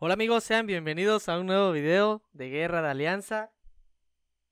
Hola amigos, sean bienvenidos a un nuevo video de Guerra de Alianza.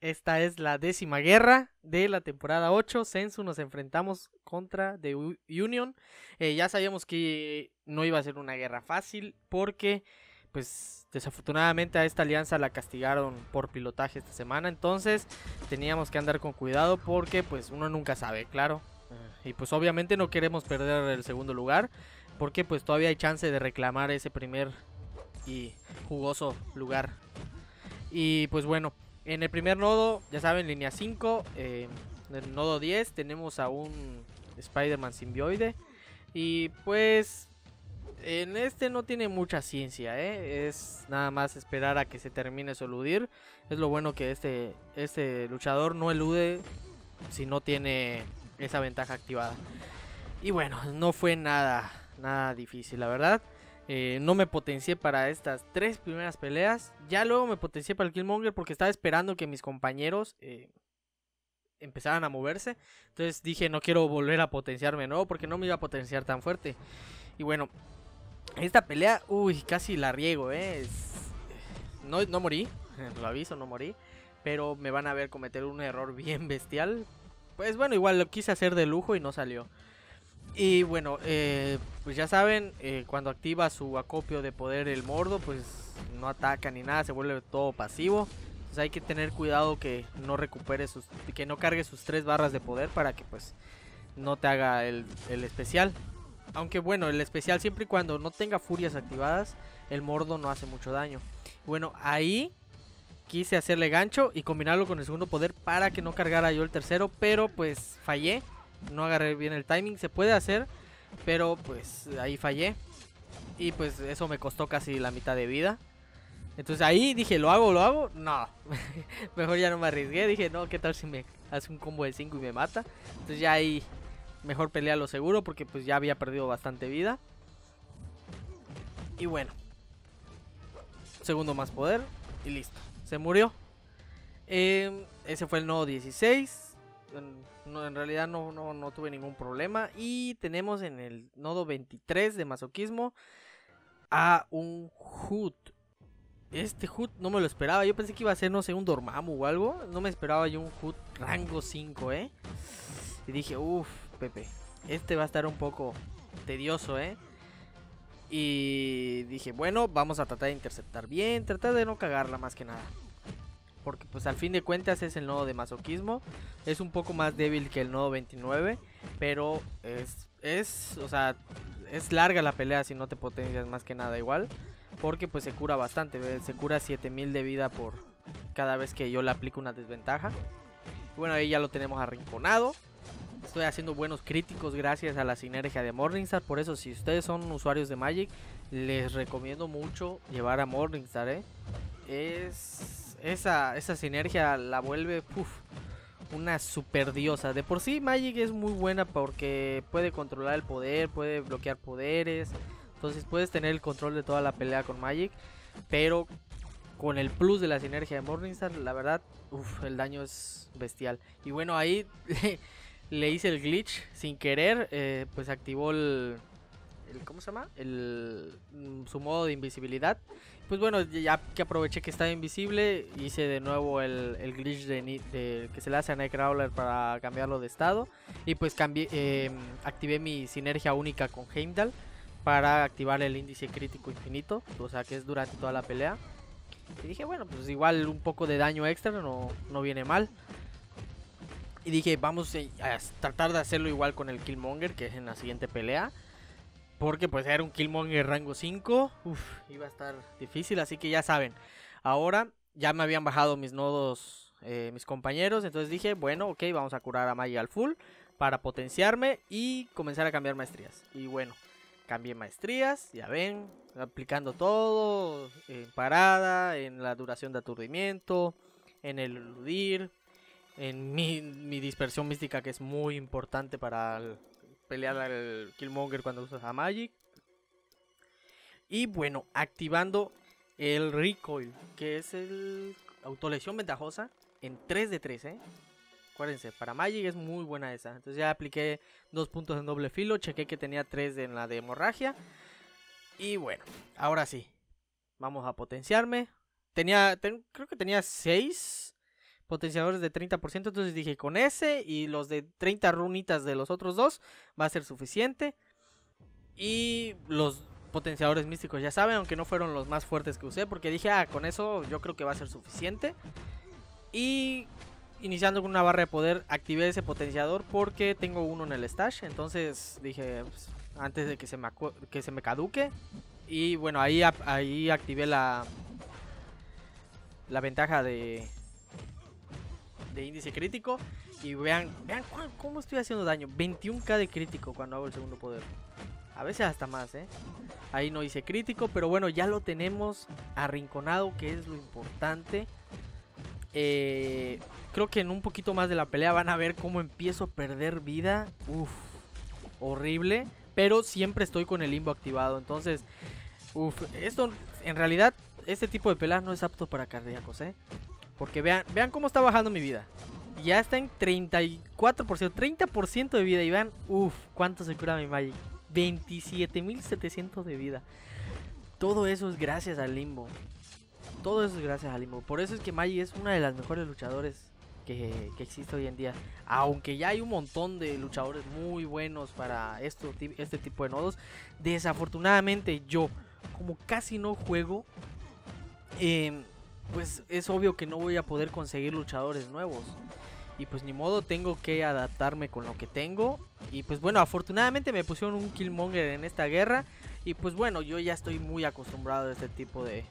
Esta es la décima guerra de la temporada 8. Sensu nos enfrentamos contra The Union. Eh, ya sabíamos que no iba a ser una guerra fácil porque pues desafortunadamente a esta alianza la castigaron por pilotaje esta semana, entonces teníamos que andar con cuidado porque pues uno nunca sabe, claro. Y pues obviamente no queremos perder el segundo lugar porque pues todavía hay chance de reclamar ese primer y jugoso lugar. Y pues bueno, en el primer nodo, ya saben, línea 5, eh, en el nodo 10 tenemos a un Spider-Man simbioide. Y pues en este no tiene mucha ciencia, ¿eh? es nada más esperar a que se termine su eludir. Es lo bueno que este, este luchador no elude si no tiene esa ventaja activada. Y bueno, no fue nada, nada difícil, la verdad. Eh, no me potencié para estas tres primeras peleas. Ya luego me potencié para el Killmonger porque estaba esperando que mis compañeros eh, empezaran a moverse. Entonces dije, no quiero volver a potenciarme no porque no me iba a potenciar tan fuerte. Y bueno, esta pelea, uy, casi la riego, ¿eh? No, no morí, lo aviso, no morí. Pero me van a ver cometer un error bien bestial. Pues bueno, igual lo quise hacer de lujo y no salió. Y bueno, eh, pues ya saben, eh, cuando activa su acopio de poder el mordo, pues no ataca ni nada, se vuelve todo pasivo. Entonces hay que tener cuidado que no recupere sus, que no cargue sus tres barras de poder para que pues no te haga el, el especial. Aunque bueno, el especial siempre y cuando no tenga furias activadas, el mordo no hace mucho daño. Bueno, ahí quise hacerle gancho y combinarlo con el segundo poder para que no cargara yo el tercero, pero pues fallé no agarré bien el timing, se puede hacer, pero pues ahí fallé. Y pues eso me costó casi la mitad de vida. Entonces ahí dije, ¿lo hago, lo hago? No, mejor ya no me arriesgué. Dije, no, ¿qué tal si me hace un combo de 5 y me mata? Entonces ya ahí mejor pelearlo lo seguro porque pues ya había perdido bastante vida. Y bueno. Segundo más poder y listo. Se murió. Em, ese fue el nodo 16 no, en realidad no, no, tuve ningún problema. Y tenemos en el nodo 23 de masoquismo a un Hood. Este Hood no me lo esperaba. Yo pensé que iba a ser, no sé, un Dormammu o algo. No me esperaba yo un Hood rango 5, ¿eh? Y dije, uff, Pepe, este va a estar un poco tedioso, ¿eh? Y dije, bueno, vamos a tratar de interceptar bien, tratar de no cagarla más que nada porque pues al fin de cuentas es el nodo de masoquismo, es un poco más débil que el nodo 29, pero es, o sea, es larga la pelea si no te potencias más que nada igual, porque pues se cura bastante, se cura 7000 de vida por cada vez que yo le aplico una desventaja. Bueno, ahí ya lo tenemos arrinconado. Estoy haciendo buenos críticos gracias a la sinergia de Morningstar. Por eso, si ustedes son usuarios de Magic, les recomiendo mucho llevar a Morningstar, ¿eh? Es esa, sinergia la vuelve una super diosa. De por sí Magic es muy buena porque puede controlar el poder, puede bloquear poderes. Entonces puedes tener el control de toda la pelea con Magic. Pero con el plus de la sinergia de Morningstar, la verdad, el daño es bestial. Y bueno, ahí le, hice el glitch sin querer. Eh, pues activó el, el ¿cómo se llama? Mm, su modo de invisibilidad. Pues bueno, ya que aproveché que estaba invisible, hice de nuevo el, glitch de, que se le hace a Nightcrawler para cambiarlo de estado. Y pues cambié, em, activé mi sinergia única con Heimdall para activar el índice crítico infinito, o sea que es durante toda la pelea. Y dije, bueno, pues igual un poco de daño extra no, no viene mal. Y dije, vamos eh, a tratar de hacerlo igual con el Killmonger, que es en la siguiente pelea. Porque pues era un Killmonger rango 5. Uf, iba a estar difícil. Así que ya saben. Ahora ya me habían bajado mis nodos eh, mis compañeros. Entonces dije, bueno, ok, vamos a curar a Magia al full. Para potenciarme y comenzar a cambiar maestrías. Y bueno, cambié maestrías. Ya ven, aplicando todo. En parada, en la duración de aturdimiento. En el eludir. En mi, mi dispersión mística que es muy importante para el, pelear al Killmonger cuando usas a Magic. Y bueno, activando el recoil, que es el autolesión ventajosa en 3 de 3, ¿eh? Acuérdense, para Magic es muy buena esa. Entonces ya apliqué dos puntos en doble filo, chequé que tenía 3 en la de hemorragia. Y bueno, ahora sí. Vamos a potenciarme. Tenía, creo que tenía 6 potenciadores de 30%. Entonces dije, con ese y los de 30 runitas de los otros dos va a ser suficiente. Y los potenciadores místicos, ya saben, aunque no fueron los más fuertes que usé, porque dije, ah, con eso yo creo que va a ser suficiente. Y iniciando con una barra de poder, activé ese potenciador porque tengo uno en el stash. Entonces dije, pues, antes de que se me, que se me caduque. Y bueno, ahí, ahí activé la, la ventaja de, de índice crítico. Y vean, vean cómo estoy haciendo daño. 21k de crítico cuando hago el segundo poder. A veces hasta más, ¿eh? Ahí no hice crítico, pero bueno, ya lo tenemos arrinconado, que es lo importante. Eh, creo que en un poquito más de la pelea van a ver cómo empiezo a perder vida. uff horrible. Pero siempre estoy con el limbo activado, entonces... Uff, esto en realidad, este tipo de pelea no es apto para cardíacos, ¿eh? Porque vean, vean cómo está bajando mi vida. Ya está en 34%, 30% de vida. Y vean, uff, cuánto se cura mi Magic. 27.700 de vida. Todo eso es gracias al Limbo. Todo eso es gracias al Limbo. Por eso es que Magic es una de las mejores luchadores que, existe hoy en día. Aunque ya hay un montón de luchadores muy buenos para esto, este tipo de nodos. Desafortunadamente yo, como casi no juego... Eh, pues es obvio que no voy a poder conseguir luchadores nuevos. Y pues ni modo, tengo que adaptarme con lo que tengo. Y pues bueno, afortunadamente me pusieron un Killmonger en esta guerra. Y pues bueno, yo ya estoy muy acostumbrado a este tipo de,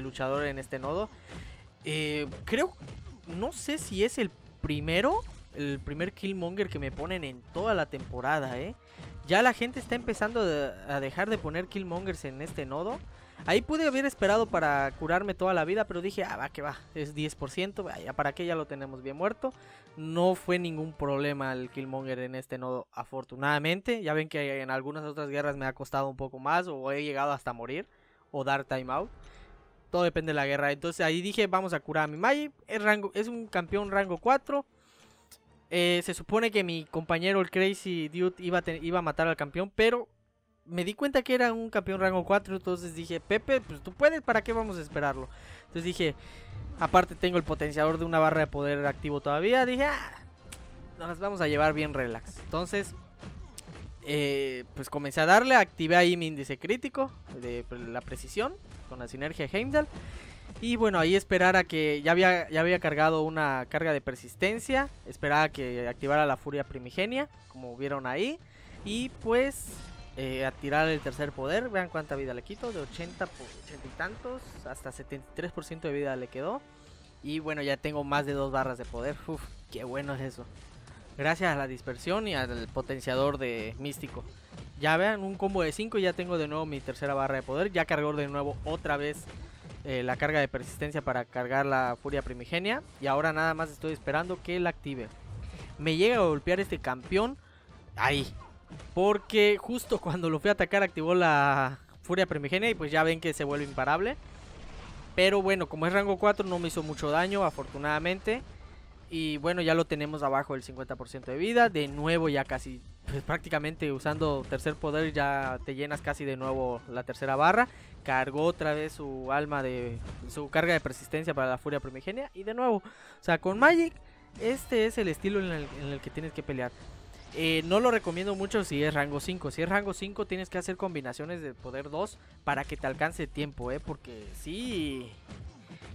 luchador en este nodo. Eh, creo, no sé si es el primero, el primer Killmonger que me ponen en toda la temporada, ¿eh? Ya la gente está empezando a dejar de poner Killmongers en este nodo. Ahí pude haber esperado para curarme toda la vida, pero dije, ah, va, que va, es 10%, ya para qué ya lo tenemos bien muerto. No fue ningún problema el Killmonger en este nodo, afortunadamente. Ya ven que en algunas otras guerras me ha costado un poco más, o he llegado hasta morir, o dar timeout. Todo depende de la guerra. Entonces ahí dije, vamos a curar a mi Magi. Es, rango, es un campeón rango 4. Eh, se supone que mi compañero, el Crazy Dude, iba a, iba a matar al campeón, pero me di cuenta que era un campeón rango 4, entonces dije, Pepe, pues tú puedes, ¿para qué vamos a esperarlo? Entonces dije, aparte tengo el potenciador de una barra de poder activo todavía, dije, ah, nos vamos a llevar bien relax. Entonces, eh, pues comencé a darle, activé ahí mi índice crítico de pues, la precisión con la sinergia Heimdall. Y bueno, ahí esperar a que ya había, había cargado una carga de persistencia. Esperar que activara la furia primigenia, como vieron ahí. Y pues Atirar eh, a tirar el tercer poder. Vean cuánta vida le quito. De 80, por 80 y tantos. Hasta 73% de vida le quedó. Y bueno, ya tengo más de dos barras de poder. Uf, qué bueno es eso. Gracias a la dispersión y al potenciador de místico. Ya vean, un combo de 5 y ya tengo de nuevo mi tercera barra de poder. Ya cargó de nuevo otra vez eh, la carga de persistencia para cargar la furia primigenia. Y ahora nada más estoy esperando que la active. Me llega a golpear este campeón. Ahí. Porque justo cuando lo fui a atacar activó la furia primigenia. Y pues ya ven que se vuelve imparable. Pero bueno, como es rango 4 no me hizo mucho daño afortunadamente. Y bueno, ya lo tenemos abajo del 50% de vida. De nuevo ya casi pues prácticamente usando tercer poder ya te llenas casi de nuevo la tercera barra. Cargó otra vez su alma de su carga de persistencia para la furia primigenia y de nuevo, o sea, con Magic este es el estilo en el, que tienes que pelear. Eh, no lo recomiendo mucho si es rango 5. Si es rango 5 tienes que hacer combinaciones de poder 2 para que te alcance tiempo, ¿eh? Porque sí,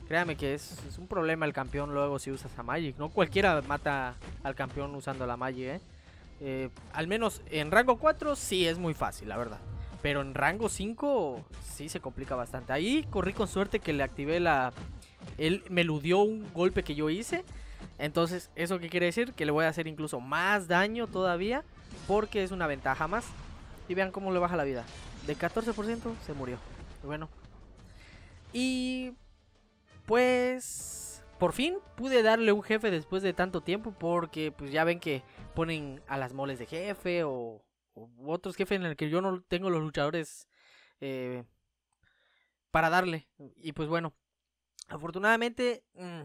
créame que es, es un problema el campeón luego si usas a Magic. No cualquiera mata al campeón usando la Magic, ¿eh? Eh, al menos en rango 4 sí es muy fácil, la verdad. Pero en rango 5 sí se complica bastante. Ahí corrí con suerte que le activé la... Él me eludió un golpe que yo hice. Entonces, ¿eso qué quiere decir? Que le voy a hacer incluso más daño todavía. Porque es una ventaja más. Y vean cómo le baja la vida. De 14% se murió. Bueno. Y... Pues por fin pude darle un jefe después de tanto tiempo porque pues ya ven que ponen a las moles de jefe o, otros jefes en el que yo no tengo los luchadores eh, para darle. Y pues bueno, afortunadamente mm,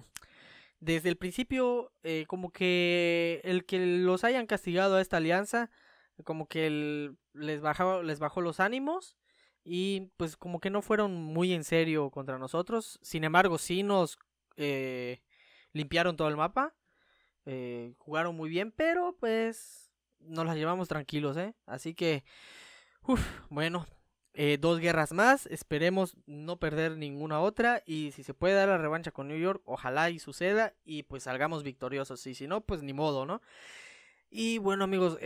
desde el principio eh, como que el que los hayan castigado a esta alianza como que les, bajó, les bajó los ánimos y pues como que no fueron muy en serio contra nosotros. Sin embargo, sí nos eh, limpiaron todo el mapa, eh, jugaron muy bien, pero pues nos las llevamos tranquilos, ¿eh? Así que, bueno, dos guerras más, esperemos no perder ninguna otra y si se puede dar la revancha con New York, ojalá y suceda y pues salgamos victoriosos y si no, pues ni modo, ¿no? Y bueno amigos,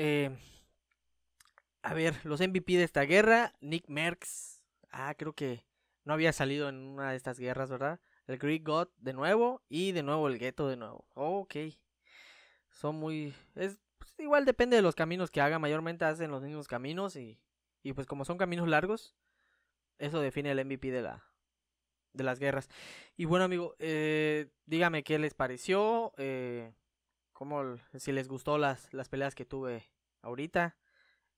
a ver, los MVP de esta guerra, Nick Merckx, ah, creo que no había salido en una de estas guerras, ¿verdad? el Greek God de nuevo y de nuevo el gueto de nuevo. ok. Son muy... Es, pues, igual depende de los caminos que haga. Mayormente hacen los mismos caminos y, y pues como son caminos largos, eso define el MVP de la, de las guerras. Y bueno, amigo, eh, dígame qué les pareció, eh, cómo, si les gustó las, las peleas que tuve ahorita.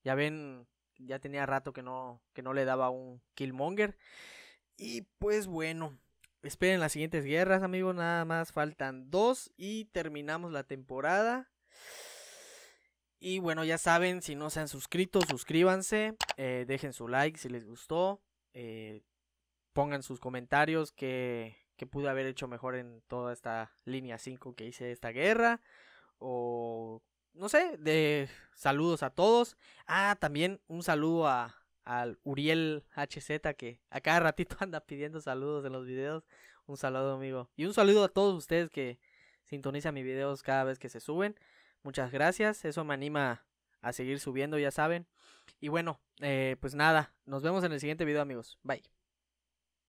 Ya ven, ya tenía rato que no, que no le daba un Killmonger. Y pues bueno, Esperen las siguientes guerras, amigos. Nada más faltan dos y terminamos la temporada. Y bueno, ya saben, si no se han suscrito, suscríbanse. Eh, dejen su like si les gustó. Eh, pongan sus comentarios que, que pude haber hecho mejor en toda esta línea 5 que hice esta guerra. O no sé, de saludos a todos. Ah, también un saludo a, al Uriel HZ que a cada ratito anda pidiendo saludos en los videos. Un saludo amigo. Y un saludo a todos ustedes que sintonizan mis videos cada vez que se suben. Muchas gracias. Eso me anima a seguir subiendo, ya saben. Y bueno, eh, pues nada. Nos vemos en el siguiente video amigos. Bye.